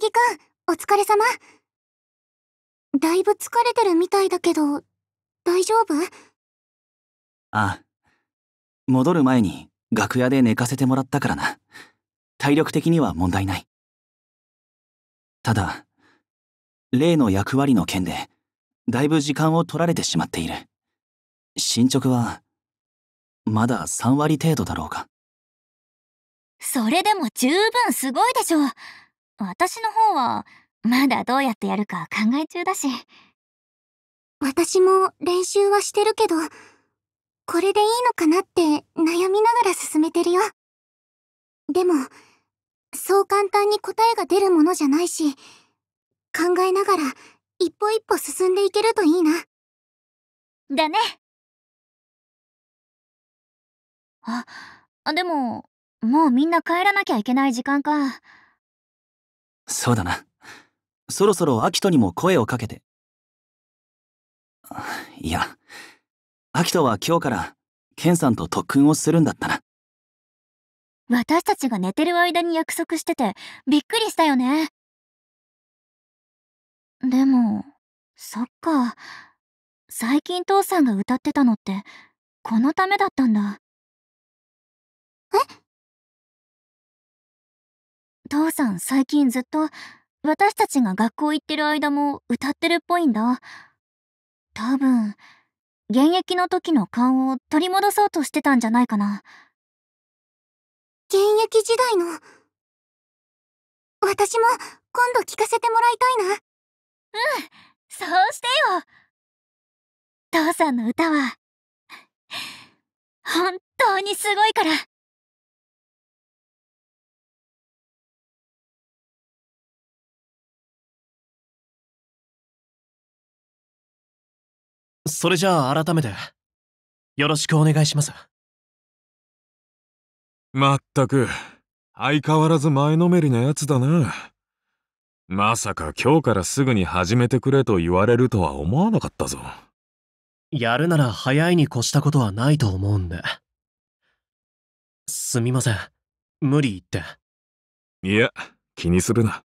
木くん、お疲れ様。だいぶ疲れてるみたいだけど、大丈夫ああ。戻る前に楽屋で寝かせてもらったからな。体力的には問題ない。ただ、例の役割の件で、だいぶ時間を取られてしまっている。進捗は、まだ3割程度だろうか。それでも十分すごいでしょう。私の方はまだどうやってやるか考え中だし。私も練習はしてるけど、これでいいのかなって悩みながら進めてるよ。でも、そう簡単に答えが出るものじゃないし、考えながら一歩一歩進んでいけるといいな。だね。あ、でも、もうみんな帰らなきゃいけない時間か。そうだな。そろそろアキトにも声をかけて。いや、アキトは今日からケンさんと特訓をするんだったな。私たちが寝てる間に約束しててびっくりしたよね。でも、そっか。最近父さんが歌ってたのってこのためだったんだ。え父さん最近ずっと私たちが学校行ってる間も歌ってるっぽいんだ。多分、現役の時の勘を取り戻そうとしてたんじゃないかな。現役時代の。私も今度聞かせてもらいたいな。うん、そうしてよ。父さんの歌は、本当にすごいから。それじゃあ改めて、よろしくお願いします。まったく、相変わらず前のめりなやつだな。まさか今日からすぐに始めてくれと言われるとは思わなかったぞ。やるなら早いに越したことはないと思うんで。すみません。無理言って。いや、気にするな。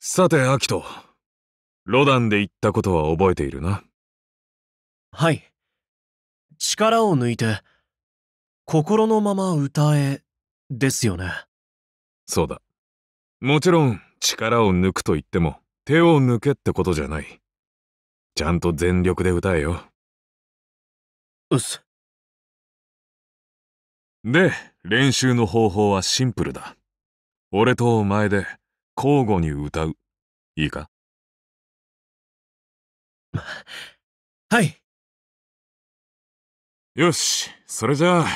さて、アキト。ロダンで言ったことは覚えているなはい力を抜いて心のまま歌えですよねそうだもちろん力を抜くと言っても手を抜けってことじゃないちゃんと全力で歌えようっすで練習の方法はシンプルだ俺とお前で交互に歌ういいか はい。よし、それじゃあ、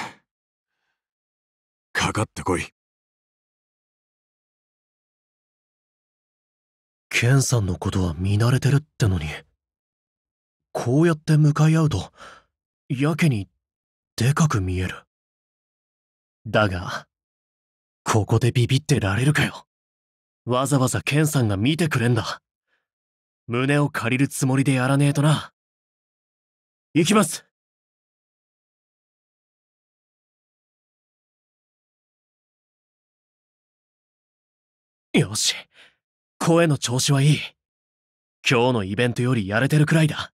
かかってこい。ケンさんのことは見慣れてるってのに、こうやって向かい合うと、やけにでかく見える。だが、ここでビビってられるかよ。わざわざケンさんが見てくれんだ。胸を借りるつもりでやらねえとな。行きますよし。声の調子はいい。今日のイベントよりやれてるくらいだ。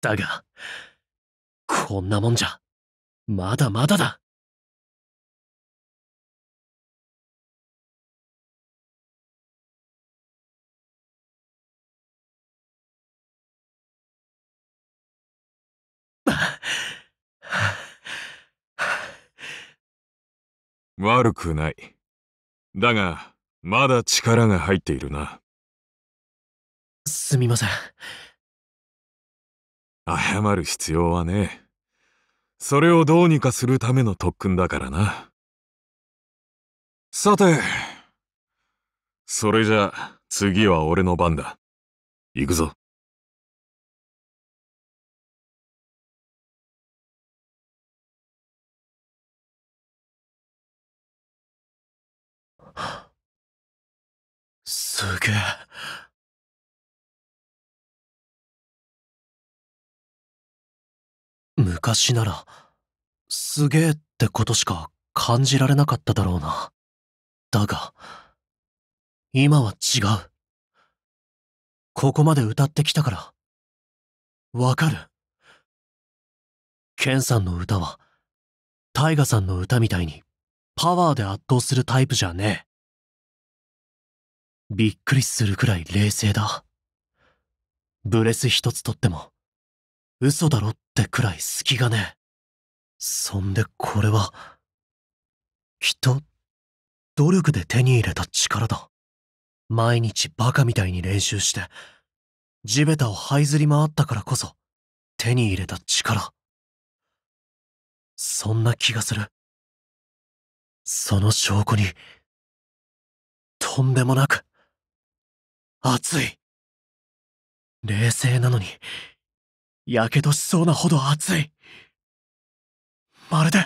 だが、こんなもんじゃ、まだまだだ。悪くない。だが、まだ力が入っているな。すみません。謝る必要はねえ。それをどうにかするための特訓だからな。さて、それじゃあ次は俺の番だ。行くぞ。すげえ。昔なら、すげえってことしか感じられなかっただろうな。だが、今は違う。ここまで歌ってきたから、わかる。ケンさんの歌は、タイガさんの歌みたいにパワーで圧倒するタイプじゃねえ。びっくりするくらい冷静だ。ブレス一つとっても、嘘だろってくらい隙がねえ。そんでこれは、人、努力で手に入れた力だ。毎日バカみたいに練習して、地べたを這いずり回ったからこそ、手に入れた力。そんな気がする。その証拠に、とんでもなく、熱い。冷静なのに、やけどしそうなほど熱い。まるで、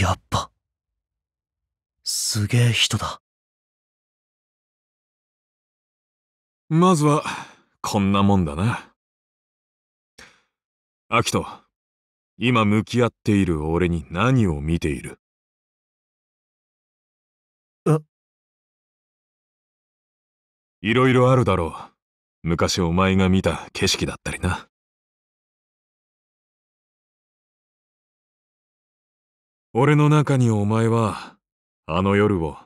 やっぱ、すげえ人だ。まずは、こんなもんだな。アキト。今向き合っている俺に何を見ているいろいろあるだろう。昔お前が見た景色だったりな。俺の中にお前は、あの夜を、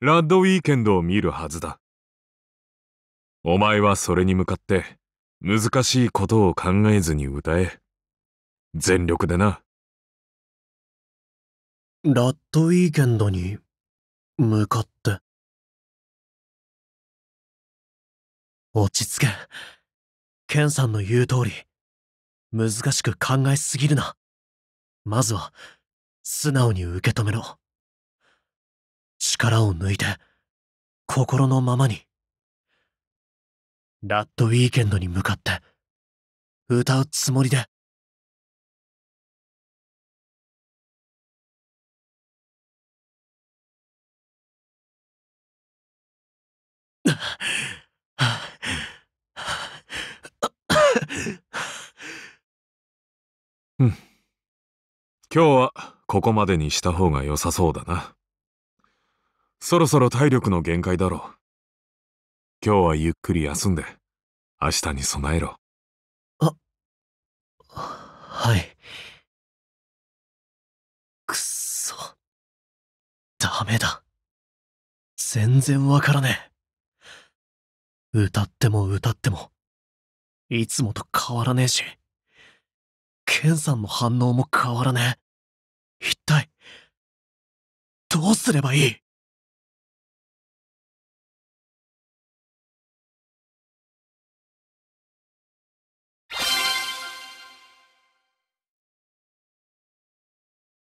ラッドウィーケンドを見るはずだ。お前はそれに向かって、難しいことを考えずに歌え。全力でな。ラッドウィーケンドに向かって。落ち着け。ケンさんの言う通り、難しく考えすぎるな。まずは、素直に受け止めろ。力を抜いて、心のままに。ラッドウィーケンドに向かって、歌うつもりで。うん。今日はここまでにした方が良さそうだな。そろそろ体力の限界だろう。今日はゆっくり休んで、明日に備えろ。あ、はい。くっそ。ダメだ。全然わからねえ。歌っても歌っても、いつもと変わらねえし。ケンさんの反応も変わらねえ。一体、どうすればいい